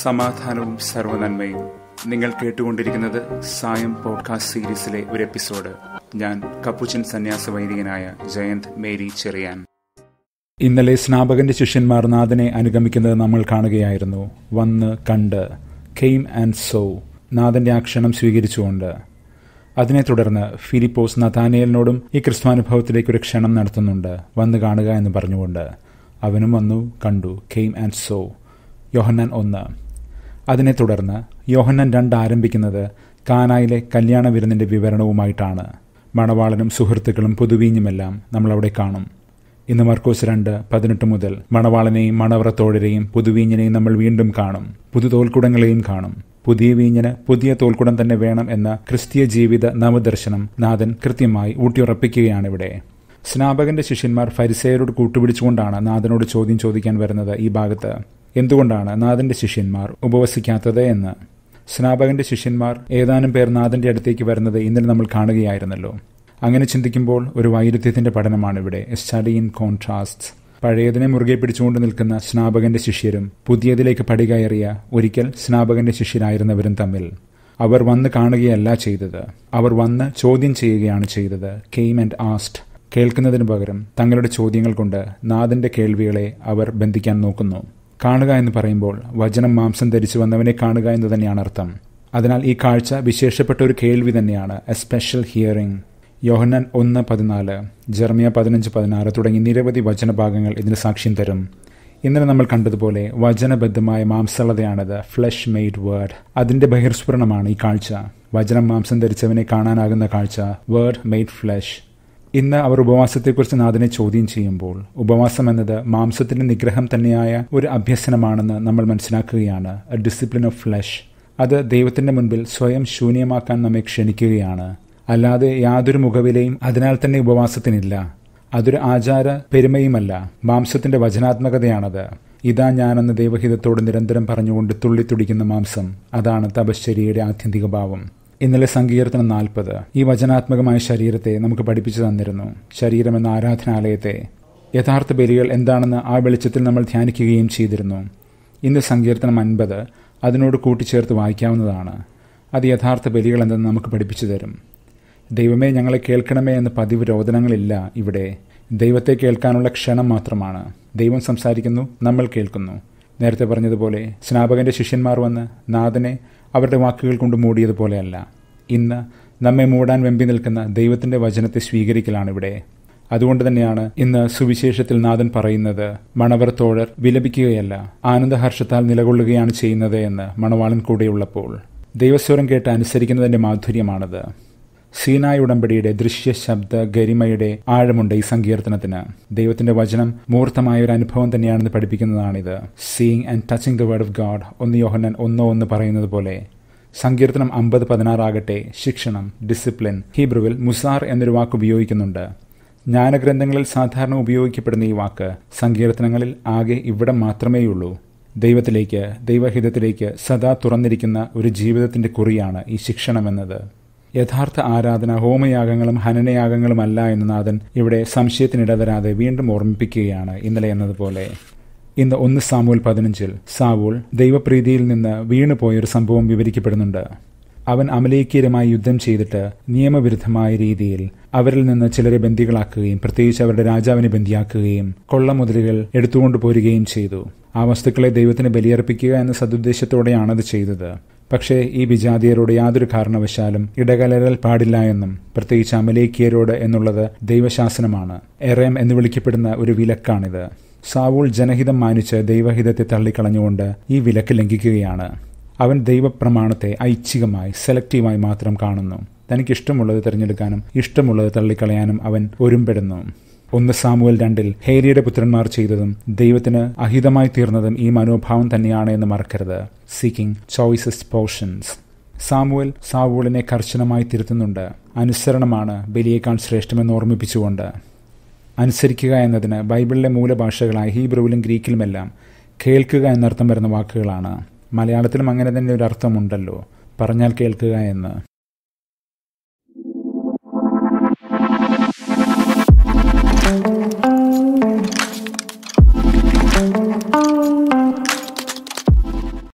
സമാധാനവും സർവനന്മയും നിങ്ങൾ കേട്ടുകൊണ്ടിരിക്കുന്നത് സായം പോഡ്കാസ്റ്റ് സീരീസിലെ ഒരു എപ്പിസോഡ് ഞാൻ കപ്പുച്ചൻ സന്യാസ വൈദികനായ ജയന്ത് മേരി ചെറിയാൻ ഇന്നലെ സ്നാപകന്റെ ശിഷ്യന്മാർ നാഥനെ അനുഗമിക്കുന്നത് നമ്മൾ കാണുകയായിരുന്നു വന്ന് കണ്ട് കെയിം ആൻഡ് സോ നാഥന്റെ ആക്ഷണം സ്വീകരിച്ചുകൊണ്ട് അതിനെ തുടർന്ന് ഫിലിപ്പോസ് നഥാനിയലിനോടും ഈ ക്രിസ്തുവാനുഭവത്തിലേക്ക് ഒരു ക്ഷണം നടത്തുന്നുണ്ട് വന്ന് കാണുക എന്ന് പറഞ്ഞുകൊണ്ട് അവനും വന്നു കണ്ടു കെയിം ആൻഡ് സോ യോഹന്നാൻ ഒന്ന് അതിനെ തുടർന്ന് യോഹന്നാൻ രണ്ട് ആരംഭിക്കുന്നത് കാനായിലെ കല്യാണ വിരുന്നിൻ്റെ വിവരണവുമായിട്ടാണ് മണവാളനും സുഹൃത്തുക്കളും പുതുവീഞ്ഞുമെല്ലാം നമ്മളവിടെ കാണും ഇന്ന് മർക്കോസ് രണ്ട് പതിനെട്ട് മുതൽ മണവാളനെയും മണവ്രത്തോഴരെയും പുതുവീഞ്ഞിനെയും നമ്മൾ വീണ്ടും കാണും പുതുതോൽക്കുടങ്ങളെയും കാണും പുതിയ വീഞ്ഞിന് പുതിയ തോൽക്കുടം തന്നെ വേണം എന്ന ക്രിസ്തീയ ജീവിത നവദർശനം നാഥൻ കൃത്യമായി ഊട്ടിയുറപ്പിക്കുകയാണിവിടെ സ്നാപകന്റെ ശിഷ്യന്മാർ ഫരിസയരോട് കൂട്ടുപിടിച്ചുകൊണ്ടാണ് നാഥനോട് ചോദ്യം ചോദിക്കാൻ വരുന്നത് ഈ ഭാഗത്ത് എന്തുകൊണ്ടാണ് നാഥന്റെ ശിഷ്യന്മാർ ഉപവസിക്കാത്തത് എന്ന് സ്നാപകന്റെ ശിഷ്യന്മാർ ഏതാനും പേർ നാഥന്റെ അടുത്തേക്ക് വരുന്നത് ഇന്നലെ നമ്മൾ കാണുകയായിരുന്നല്ലോ അങ്ങനെ ചിന്തിക്കുമ്പോൾ ഒരു വൈരുദ്ധ്യത്തിന്റെ ഇവിടെ സ്റ്റഡി ഇൻ കോൺട്രാസ്റ്റ്സ് പഴയതിനെ മുറുകെ പിടിച്ചുകൊണ്ട് നിൽക്കുന്ന സ്നാപകന്റെ ശിഷ്യരും പുതിയതിലേക്ക് പടികയറിയ ഒരിക്കൽ സ്നാപകന്റെ ശിഷ്യരായിരുന്നവരും തമ്മിൽ അവർ വന്ന് കാണുകയല്ല ചെയ്തത് അവർ വന്ന് ചോദ്യം ചെയ്യുകയാണ് ചെയ്തത് കെയിം ആൻഡ് ആസ്റ്റ് കേൾക്കുന്നതിനു പകരം തങ്ങളുടെ ചോദ്യങ്ങൾ കൊണ്ട് നാഥന്റെ കേൾവികളെ അവർ ബന്ധിക്കാൻ നോക്കുന്നു കാണുക എന്ന് പറയുമ്പോൾ വചനം മാംസം ധരിച്ചു വന്നവനെ കാണുക എന്ന് തന്നെയാണ് അർത്ഥം അതിനാൽ ഈ കാഴ്ച വിശേഷപ്പെട്ട ഒരു കേൾവി തന്നെയാണ് എ സ്പെഷ്യൽ ഹിയറിംഗ് യോഹന്നാൻ ഒന്ന് പതിനാല് ജെർമിയ പതിനഞ്ച് പതിനാറ് തുടങ്ങി നിരവധി വചനഭാഗങ്ങൾ ഇതിന് സാക്ഷ്യം തരും ഇന്നലെ നമ്മൾ കണ്ടതുപോലെ വചനബദ്ധമായ മാംസളതയാണത് ഫ്ലഷ് മെയ്ഡ് വേർഡ് അതിന്റെ ബഹിർസ്ഫുരണമാണ് ഈ കാഴ്ച വചനം മാംസം ധരിച്ചവനെ കാണാനാകുന്ന കാഴ്ച വേർഡ് മെയ്ഡ് ഫ്ലഷ് ഇന്ന് അവർ ഉപവാസത്തെക്കുറിച്ച് നാഥനെ ചോദ്യം ചെയ്യുമ്പോൾ ഉപവാസം എന്നത് മാംസത്തിന്റെ നിഗ്രഹം തന്നെയായ ഒരു അഭ്യസനമാണെന്ന് നമ്മൾ മനസ്സിലാക്കുകയാണ് എ ഡിസിപ്ലിൻ ഓഫ് ഫ്ലഷ് അത് ദൈവത്തിന്റെ മുൻപിൽ സ്വയം ശൂന്യമാക്കാൻ നമ്മെ ക്ഷണിക്കുകയാണ് അല്ലാതെ യാതൊരു മുഖവിലയും അതിനാൽ തന്നെ ഉപവാസത്തിനില്ല അതൊരു ആചാര പെരുമയുമല്ല മാംസത്തിന്റെ വചനാത്മകതയാണത് ഇതാ ഞാനെന്ന് ദൈവഹിതത്തോട് നിരന്തരം പറഞ്ഞുകൊണ്ട് തുള്ളിത്തുടിക്കുന്ന മാംസം അതാണ് തപശ്ചര്യയുടെ ആത്യന്തിക ഭാവം ഇന്നലെ സങ്കീർത്തനം നാൽപ്പത് ഈ വചനാത്മകമായ ശരീരത്തെ നമുക്ക് പഠിപ്പിച്ചു തന്നിരുന്നു ശരീരം എന്ന ആരാധനാലയത്തെ യഥാർത്ഥ ബലികൾ എന്താണെന്ന് ആ വെളിച്ചത്തിൽ നമ്മൾ ധ്യാനിക്കുകയും ചെയ്തിരുന്നു ഇന്ന് സങ്കീർത്തനം അൻപത് അതിനോട് കൂട്ടിച്ചേർത്ത് വായിക്കാവുന്നതാണ് അത് യഥാർത്ഥ ബലികൾ എന്തെന്ന് നമുക്ക് പഠിപ്പിച്ചു തരും ദൈവമേ ഞങ്ങളെ കേൾക്കണമേ എന്ന പതിവ് രോദനങ്ങളില്ല ഇവിടെ ദൈവത്തെ കേൾക്കാനുള്ള ക്ഷണം മാത്രമാണ് ദൈവം സംസാരിക്കുന്നു നമ്മൾ കേൾക്കുന്നു നേരത്തെ പറഞ്ഞതുപോലെ സ്നാപകന്റെ ശിഷ്യന്മാർ വന്ന് നാഥനെ അവരുടെ വാക്കുകൾ കൊണ്ട് മൂടിയതുപോലെയല്ല ഇന്ന് നമ്മെ മൂടാൻ വെമ്പി നിൽക്കുന്ന ദൈവത്തിന്റെ വചനത്തെ സ്വീകരിക്കലാണ് ഇവിടെ അതുകൊണ്ട് തന്നെയാണ് ഇന്ന് സുവിശേഷത്തിൽ നാഥൻ പറയുന്നത് മണവർ തോഴർ വിലപിക്കുകയല്ല ആനന്ദഹർഷത്താൽ നിലകൊള്ളുകയാണ് ചെയ്യുന്നത് എന്ന് മണവാളൻ കൂടെയുള്ളപ്പോൾ ദൈവസ്വരം കേട്ട് അനുസരിക്കുന്നതിൻ്റെ മാധുര്യമാണത് സീനായ് ഉടമ്പടിയുടെ ദൃശ്യ ശബ്ദ ഗരിമയുടെ ആഴമുണ്ട് ഈ സങ്കീർത്തനത്തിന് ദൈവത്തിന്റെ വചനം മൂർത്തമായ ഒരു അനുഭവം തന്നെയാണെന്ന് പഠിപ്പിക്കുന്നതാണിത് seeing and touching the word of God ഒന്ന് യോഹനൻ ഒന്നോ ഒന്ന് പറയുന്നത് പോലെ സങ്കീർത്തനം അമ്പത് പതിനാറാകട്ടെ ശിക്ഷണം ഡിസിപ്ലിൻ ഹീബ്രുവിൽ മുസാർ എന്നൊരു വാക്ക് ഉപയോഗിക്കുന്നുണ്ട് ജ്ഞാനഗ്രന്ഥങ്ങളിൽ സാധാരണ ഉപയോഗിക്കപ്പെടുന്ന ഈ വാക്ക് സങ്കീർത്തനങ്ങളിൽ ആകെ ഇവിടെ മാത്രമേയുള്ളൂ ദൈവത്തിലേക്ക് ദൈവഹിതത്തിലേക്ക് സദാ തുറന്നിരിക്കുന്ന ഒരു ജീവിതത്തിന്റെ കുറിയാണ് ഈ ശിക്ഷണമെന്നത് യഥാർത്ഥ ആരാധന ഹോമയാഗങ്ങളും ഹനനയാഗങ്ങളുമല്ല എന്ന് നാഥൻ ഇവിടെ സംശയത്തിനിടവരാതെ വീണ്ടും ഓർമ്മിപ്പിക്കുകയാണ് ഇന്നലെ എന്നതുപോലെ ഇന്ന് ഒന്ന് സാമൂൽ പതിനഞ്ചിൽ സാവൂൾ ദൈവപ്രീതിയിൽ നിന്ന് വീണുപോയൊരു സംഭവം വിവരിക്കപ്പെടുന്നുണ്ട് അവൻ അമലേക്കീയരുമായി യുദ്ധം ചെയ്തിട്ട് നിയമവിരുദ്ധമായ രീതിയിൽ അവരിൽ നിന്ന് ചിലരെ ബന്ദികളാക്കുകയും പ്രത്യേകിച്ച് അവരുടെ രാജാവിനെ ബന്ദിയാക്കുകയും കൊള്ള മുതലുകൾ എടുത്തുകൊണ്ട് പോരുകയും ചെയ്തു ആ വസ്തുക്കളെ ദൈവത്തിന് ബലിയർപ്പിക്കുക എന്ന സതുദ്ദേശത്തോടെയാണ് അത് ചെയ്തത് പക്ഷേ ഈ വിജാതിയരോട് യാതൊരു കാരണവശാലും ഇടകലരൽ പാടില്ല എന്നും പ്രത്യേകിച്ച് അമലേക്കിയരോട് എന്നുള്ളത് ദൈവശാസനമാണ് എറേം എന്ന് വിളിക്കപ്പെടുന്ന ഒരു വിലക്കാണിത് സാവൂൾ ജനഹിതം മാനിച്ച് ദൈവഹിതത്തെ തള്ളിക്കളഞ്ഞുകൊണ്ട് ഈ വിലക്ക് ലംഘിക്കുകയാണ് അവൻ ദൈവപ്രമാണത്തെ ഐച്ഛികമായി സെലക്റ്റീവായി മാത്രം കാണുന്നു തനിക്കിഷ്ടമുള്ളത് തിരഞ്ഞെടുക്കാനും ഇഷ്ടമുള്ളത് തള്ളിക്കളയാനും അവൻ ഒരുമ്പെടുന്നു ഒന്ന് സാമുവൽ രണ്ടിൽ ഹേരിയുടെ പുത്രന്മാർ ചെയ്തതും ദൈവത്തിന് അഹിതമായി തീർന്നതും ഈ മനോഭാവം തന്നെയാണ് എന്ന് മറക്കരുത് സീക്കിംഗ് ചോയ്സസ് പോർഷൻസ് സാമുവൽ സാവൂളിനെ കർശനമായി തിരുത്തുന്നുണ്ട് അനുസരണമാണ് ബലിയേക്കാൾ ശ്രേഷ്ഠമെന്ന് ഓർമ്മിപ്പിച്ചുകൊണ്ട് അനുസരിക്കുക എന്നതിന് ബൈബിളിലെ മൂലഭാഷകളായ ഹീബ്രുവിലും ഗ്രീക്കിലുമെല്ലാം കേൾക്കുക എന്നർത്ഥം വരുന്ന വാക്കുകളാണ് മലയാളത്തിലും അങ്ങനെ തന്നെ ഒരു അർത്ഥമുണ്ടല്ലോ പറഞ്ഞാൽ കേൾക്കുക എന്ന്